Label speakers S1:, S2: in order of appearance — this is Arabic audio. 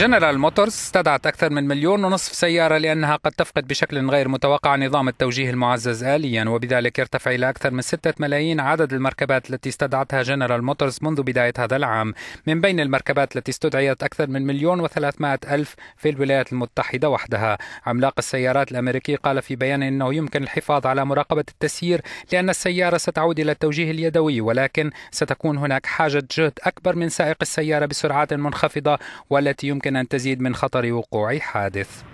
S1: جنرال موتورز استدعت أكثر من مليون ونصف سيارة لأنها قد تفقد بشكل غير متوقع نظام التوجيه المعزز آليا وبذلك يرتفع إلى أكثر من ستة ملايين عدد المركبات التي استدعتها جنرال موتورز منذ بداية هذا العام من بين المركبات التي استدعيت أكثر من مليون وثلاثمائة ألف في الولايات المتحدة وحدها عملاق السيارات الأمريكي قال في بيان أنه يمكن الحفاظ على مراقبة التسيير لأن السيارة ستعود إلى التوجيه اليدوي ولكن ستكون هناك حاجة جهد أكبر من سائق السيارة بسرعات منخفضة والتي يمكن يمكن أن تزيد من خطر وقوع حادث